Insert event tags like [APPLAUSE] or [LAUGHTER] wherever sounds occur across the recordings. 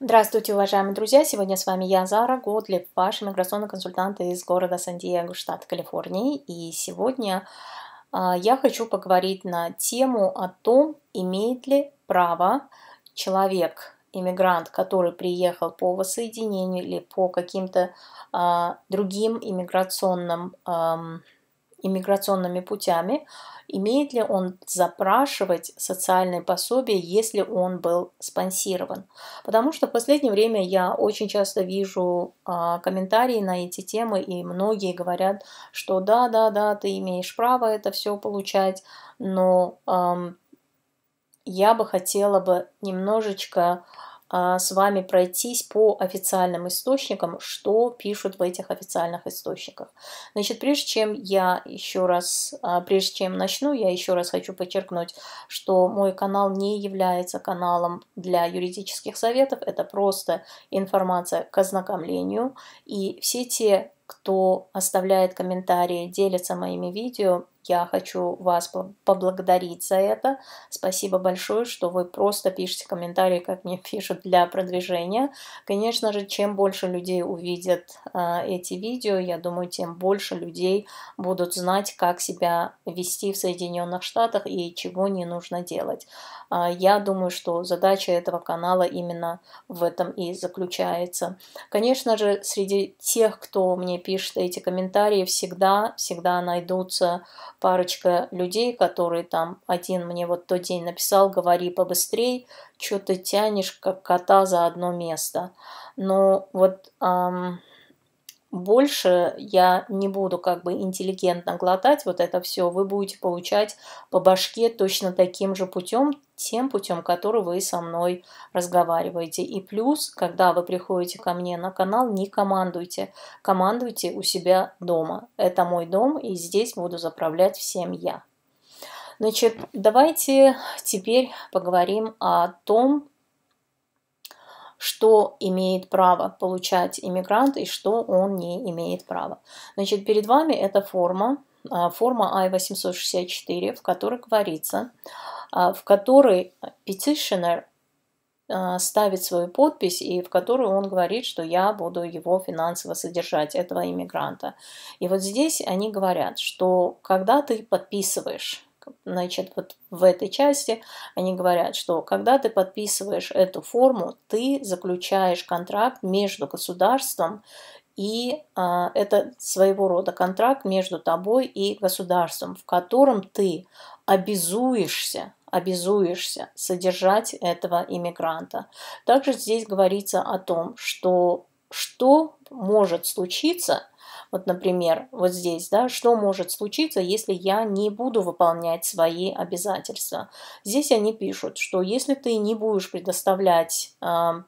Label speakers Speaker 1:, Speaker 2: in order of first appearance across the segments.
Speaker 1: Здравствуйте, уважаемые друзья! Сегодня с вами я, Зара Годлеб, ваш миграционный консультант из города Сан-Диего, штат Калифорния. И сегодня а, я хочу поговорить на тему о том, имеет ли право человек, иммигрант, который приехал по воссоединению или по каким-то а, другим иммиграционным иммиграционными путями, имеет ли он запрашивать социальные пособия, если он был спонсирован. Потому что в последнее время я очень часто вижу э, комментарии на эти темы, и многие говорят, что да, да, да, ты имеешь право это все получать, но э, я бы хотела бы немножечко э, а, с вами пройтись по официальным источникам, что пишут в этих официальных источниках. Значит, прежде чем я еще раз, а, прежде чем начну, я еще раз хочу подчеркнуть, что мой канал не является каналом для юридических советов, это просто информация к ознакомлению, и все те кто оставляет комментарии, делится моими видео, я хочу вас поблагодарить за это. Спасибо большое, что вы просто пишете комментарии, как мне [LAUGHS] пишут, для продвижения. Конечно же, чем больше людей увидят э, эти видео, я думаю, тем больше людей будут знать, как себя вести в Соединенных Штатах и чего не нужно делать. Э, я думаю, что задача этого канала именно в этом и заключается. Конечно же, среди тех, кто мне пишет эти комментарии, всегда, всегда найдутся парочка людей, которые там, один мне вот тот день написал, говори побыстрей, что ты тянешь, как кота за одно место. Но вот эм, больше я не буду как бы интеллигентно глотать вот это все, вы будете получать по башке точно таким же путем, тем путем, который вы со мной разговариваете. И плюс, когда вы приходите ко мне на канал, не командуйте, командуйте у себя дома. Это мой дом, и здесь буду заправлять всем я. Значит, давайте теперь поговорим о том, что имеет право получать иммигрант и что он не имеет права. Значит, перед вами эта форма, а, форма I-864, в которой говорится, а, в которой petitioner а, ставит свою подпись и в которую он говорит, что я буду его финансово содержать, этого иммигранта. И вот здесь они говорят, что когда ты подписываешь Значит, вот в этой части они говорят, что когда ты подписываешь эту форму, ты заключаешь контракт между государством и э, это своего рода контракт между тобой и государством, в котором ты обязуешься обязуешься содержать этого иммигранта. Также здесь говорится о том, что что может случиться – вот, например, вот здесь, да, что может случиться, если я не буду выполнять свои обязательства. Здесь они пишут, что если ты не будешь предоставлять э,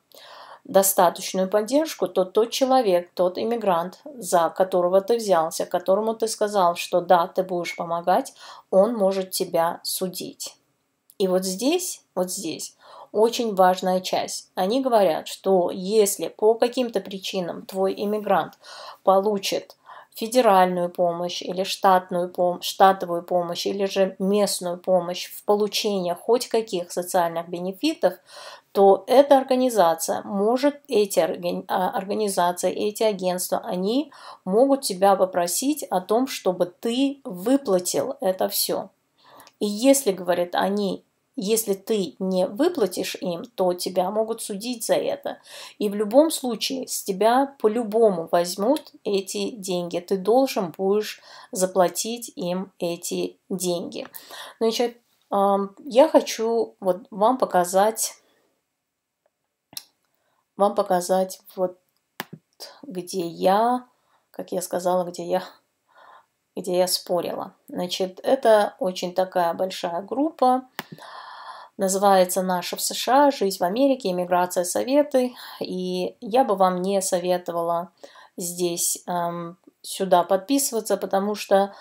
Speaker 1: достаточную поддержку, то тот человек, тот иммигрант, за которого ты взялся, которому ты сказал, что да, ты будешь помогать, он может тебя судить. И вот здесь, вот здесь очень важная часть. Они говорят, что если по каким-то причинам твой иммигрант получит федеральную помощь или штатную пом- штатовую помощь или же местную помощь в получении хоть каких социальных бенефитов, то эта организация может, эти а, организации, эти агентства, они могут тебя попросить о том, чтобы ты выплатил это все. И если, говорят они если ты не выплатишь им, то тебя могут судить за это. И в любом случае с тебя по-любому возьмут эти деньги. Ты должен будешь заплатить им эти деньги. Значит, я хочу вот вам показать, вам показать вот где я, как я сказала, где я где я спорила. Значит, это очень такая большая группа. Называется «Наша в США. Жизнь в Америке. Иммиграция. Советы». И я бы вам не советовала здесь эм, сюда подписываться, потому что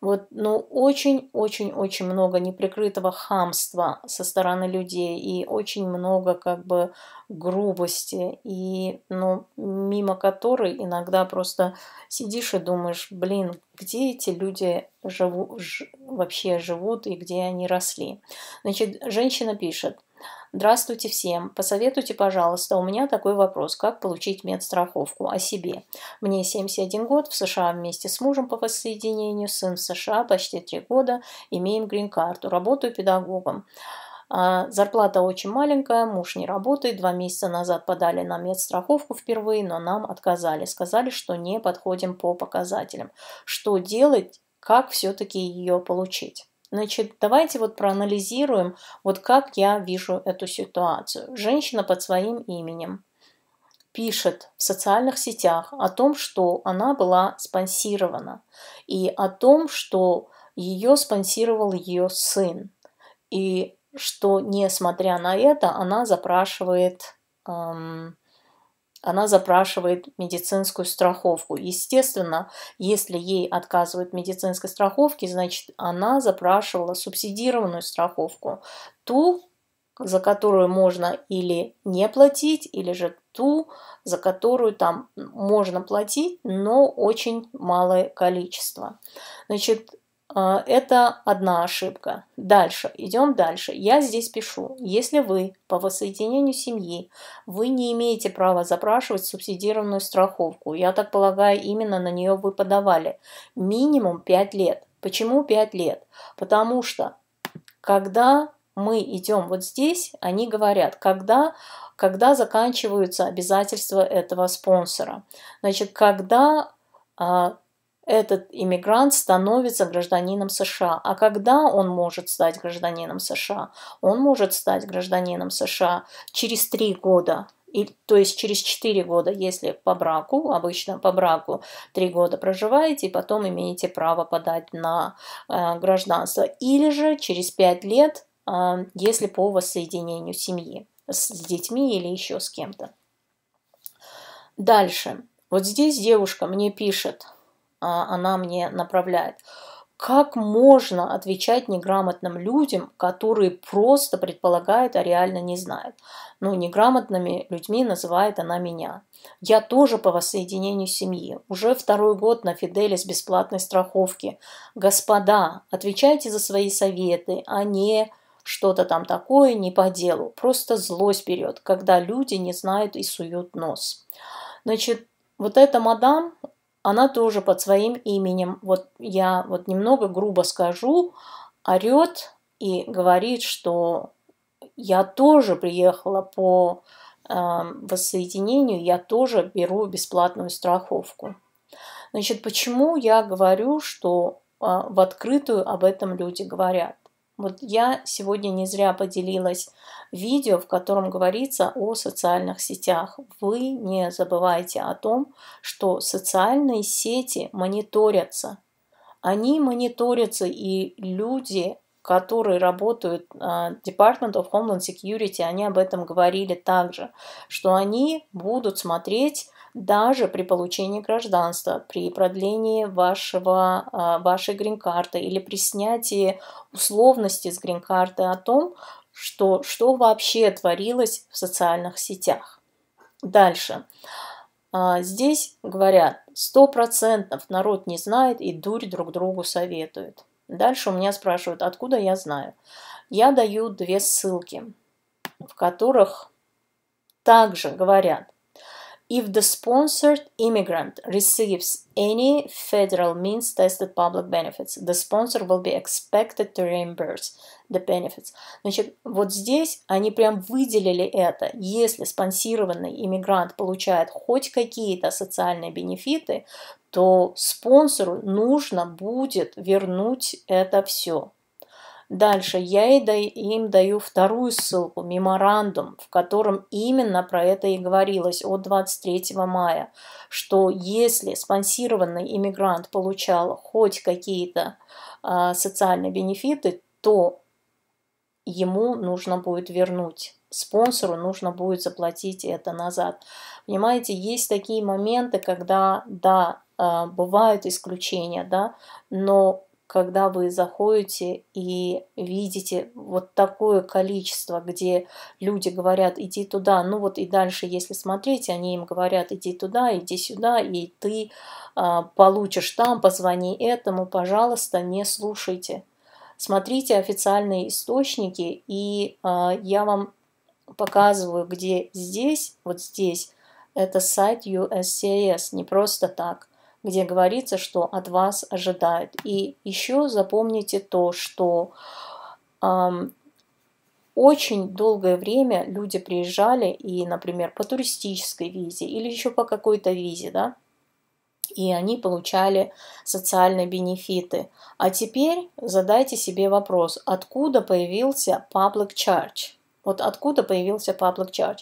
Speaker 1: вот, ну, очень-очень-очень много неприкрытого хамства со стороны людей и очень много, как бы, грубости, и, ну, мимо которой иногда просто сидишь и думаешь, блин, где эти люди живу, ж, вообще живут и где они росли. Значит, женщина пишет, Здравствуйте всем. Посоветуйте, пожалуйста, у меня такой вопрос. Как получить медстраховку о себе? Мне 71 год, в США вместе с мужем по воссоединению, сын в США почти 3 года, имеем грин-карту, работаю педагогом. А, зарплата очень маленькая, муж не работает. Два месяца назад подали на медстраховку впервые, но нам отказали. Сказали, что не подходим по показателям. Что делать? Как все-таки ее получить? Значит, давайте вот проанализируем, вот как я вижу эту ситуацию. Женщина под своим именем пишет в социальных сетях о том, что она была спонсирована, и о том, что ее спонсировал ее сын, и что, несмотря на это, она запрашивает эм, она запрашивает медицинскую страховку. Естественно, если ей отказывают медицинской страховке, значит, она запрашивала субсидированную страховку, ту, за которую можно или не платить, или же ту, за которую там можно платить, но очень малое количество. Значит, а, это одна ошибка. Дальше, идем дальше. Я здесь пишу, если вы по воссоединению семьи, вы не имеете права запрашивать субсидированную страховку. Я так полагаю, именно на нее вы подавали. Минимум 5 лет. Почему 5 лет? Потому что когда мы идем вот здесь, они говорят, когда когда заканчиваются обязательства этого спонсора. Значит, когда а, этот иммигрант становится гражданином США. А когда он может стать гражданином США? Он может стать гражданином США через три года. И, то есть через 4 года, если по браку, обычно по браку 3 года проживаете, и потом имеете право подать на э, гражданство. Или же через 5 лет, э, если по воссоединению семьи с детьми или еще с кем-то. Дальше. Вот здесь девушка мне пишет, а, она мне направляет. Как можно отвечать неграмотным людям, которые просто предполагают, а реально не знают? Ну, неграмотными людьми называет она меня. Я тоже по воссоединению семьи. Уже второй год на Фиделе с бесплатной страховки. Господа, отвечайте за свои советы, а не что-то там такое не по делу. Просто злость берет, когда люди не знают и суют нос. Значит, вот эта мадам она тоже под своим именем, вот я вот немного грубо скажу, орет и говорит, что я тоже приехала по э, воссоединению, я тоже беру бесплатную страховку. Значит, почему я говорю, что э, в открытую об этом люди говорят? Вот я сегодня не зря поделилась видео, в котором говорится о социальных сетях. Вы не забывайте о том, что социальные сети мониторятся. Они мониторятся, и люди, которые работают в а, Department of Homeland Security, они об этом говорили также, что они будут смотреть даже при получении гражданства, при продлении вашего, а, вашей грин-карты или при снятии условности с грин-карты о том, что, что вообще творилось в социальных сетях. Дальше. А, здесь говорят, сто процентов народ не знает и дурь друг другу советует. Дальше у меня спрашивают, откуда я знаю. Я даю две ссылки, в которых также говорят, if the sponsored immigrant receives any federal means tested public benefits, the sponsor will be expected to reimburse the benefits. Значит, вот здесь они прям выделили это. Если спонсированный иммигрант получает хоть какие-то социальные бенефиты, то спонсору нужно будет вернуть это все. Дальше я им даю вторую ссылку, меморандум, в котором именно про это и говорилось от 23 мая, что если спонсированный иммигрант получал хоть какие-то э, социальные бенефиты, то ему нужно будет вернуть спонсору нужно будет заплатить это назад. Понимаете, есть такие моменты, когда, да, а, бывают исключения, да, но когда вы заходите и видите вот такое количество, где люди говорят, иди туда, ну вот и дальше, если смотреть, они им говорят, иди туда, иди сюда, и ты э, получишь там, позвони этому, пожалуйста, не слушайте. Смотрите официальные источники, и э, я вам показываю, где здесь, вот здесь, это сайт USCIS, не просто так – где говорится, что от вас ожидают. И еще запомните то, что эм, очень долгое время люди приезжали и, например, по туристической визе или еще по какой-то визе, да, и они получали социальные бенефиты. А теперь задайте себе вопрос, откуда появился public charge? Вот откуда появился public charge?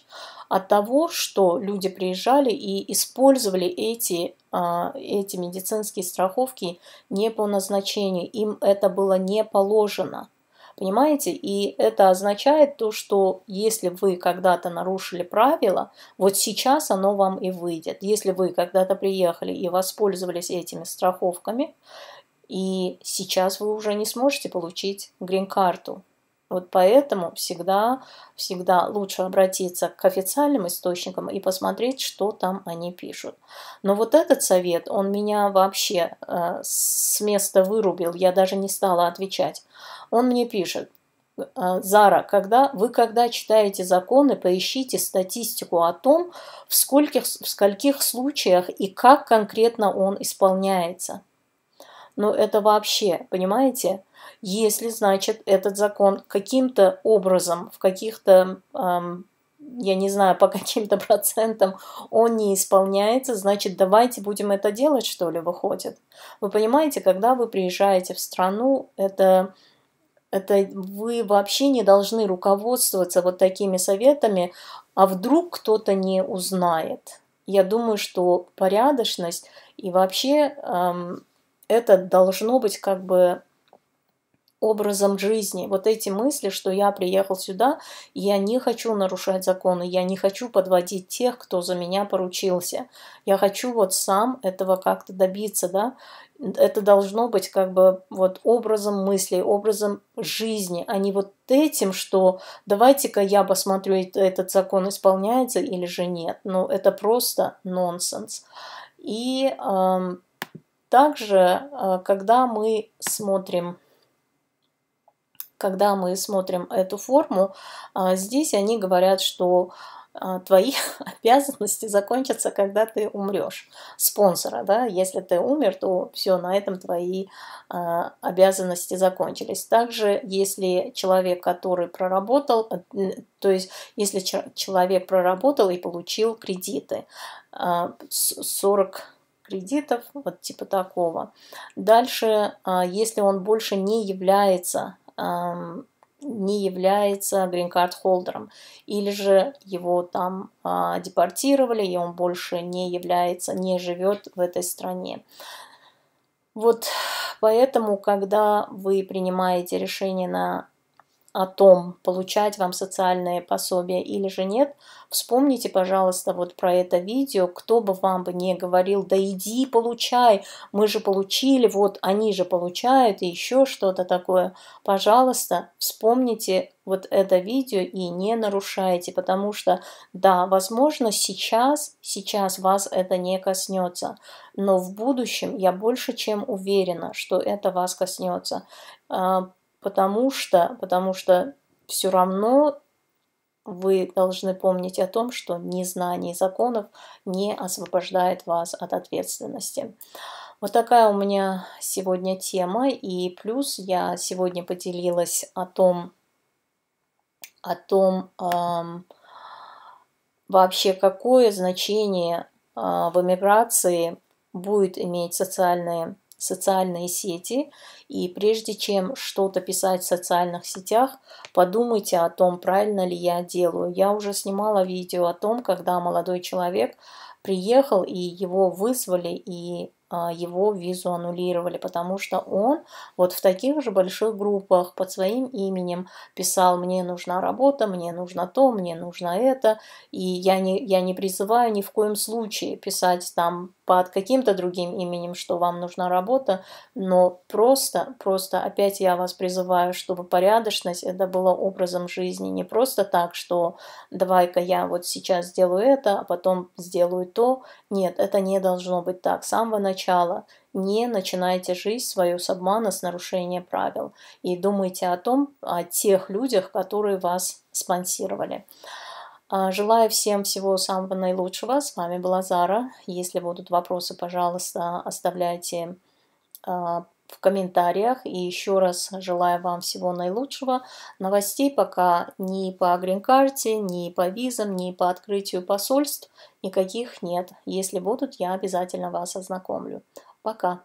Speaker 1: От того, что люди приезжали и использовали эти, а, эти медицинские страховки не по назначению. Им это было не положено. Понимаете? И это означает то, что если вы когда-то нарушили правила, вот сейчас оно вам и выйдет. Если вы когда-то приехали и воспользовались этими страховками, и сейчас вы уже не сможете получить грин-карту. Вот поэтому всегда, всегда лучше обратиться к официальным источникам и посмотреть, что там они пишут. Но вот этот совет, он меня вообще э, с места вырубил, я даже не стала отвечать. Он мне пишет, э, Зара, когда вы когда читаете законы, поищите статистику о том, в скольких, в скольких случаях и как конкретно он исполняется. Но ну, это вообще, понимаете, если, значит, этот закон каким-то образом, в каких-то, эм, я не знаю, по [LAUGHS] каким-то процентам он не исполняется, значит, давайте будем это делать, что ли, выходит. Вы понимаете, когда вы приезжаете в страну, это это вы вообще не должны руководствоваться вот такими советами, а вдруг кто-то не узнает. Я думаю, что порядочность и вообще эм, это должно быть как бы образом жизни. Вот эти мысли, что я приехал сюда, я не хочу нарушать законы, я не хочу подводить тех, кто за меня поручился. Я хочу вот сам этого как-то добиться, да. Это должно быть как бы вот образом мыслей, образом жизни, а не вот этим, что давайте-ка я посмотрю, этот закон исполняется или же нет. Ну, это просто нонсенс. И э, также, а, когда мы смотрим когда мы смотрим эту форму, а, здесь они говорят, что а, твои [LAUGHS] обязанности закончатся, когда ты умрешь. Спонсора, да, если ты умер, то все, на этом твои а, обязанности закончились. Также, если человек, который проработал, э, то есть, если человек проработал и получил кредиты, э, 40 кредитов, вот типа такого. Дальше, если он больше не является не является грин-карт-холдером, или же его там а, депортировали, и он больше не является, не живет в этой стране. Вот поэтому, когда вы принимаете решение на о том, получать вам социальное пособие или же нет, вспомните, пожалуйста, вот про это видео, кто бы вам бы не говорил, да иди получай, мы же получили, вот они же получают и еще что-то такое. Пожалуйста, вспомните вот это видео и не нарушайте, потому что, да, возможно, сейчас, сейчас вас это не коснется, но в будущем я больше чем уверена, что это вас коснется. А, потому что, потому что все равно вы должны помнить о том, что незнание законов не освобождает вас от ответственности. Вот такая у меня сегодня тема, и плюс я сегодня поделилась о том, о том эм, вообще какое значение э, в эмиграции будет иметь социальные социальные сети. И прежде чем что-то писать в социальных сетях, подумайте о том, правильно ли я делаю. Я уже снимала видео о том, когда молодой человек приехал и его вызвали и а, его визу аннулировали, потому что он вот в таких же больших группах под своим именем писал «мне нужна работа», «мне нужно то», «мне нужно это», и я не, я не призываю ни в коем случае писать там под каким-то другим именем, что вам нужна работа, но просто, просто опять я вас призываю, чтобы порядочность это было образом жизни, не просто так, что давай-ка я вот сейчас сделаю это, а потом сделаю то. Нет, это не должно быть так. С самого начала не начинайте жизнь свою с обмана, с нарушения правил. И думайте о том, о тех людях, которые вас спонсировали. А, желаю всем всего самого наилучшего. С вами была Зара. Если будут вопросы, пожалуйста, оставляйте а, в комментариях. И еще раз желаю вам всего наилучшего. Новостей пока ни по грин-карте, ни по визам, ни по открытию посольств никаких нет. Если будут, я обязательно вас ознакомлю. Пока!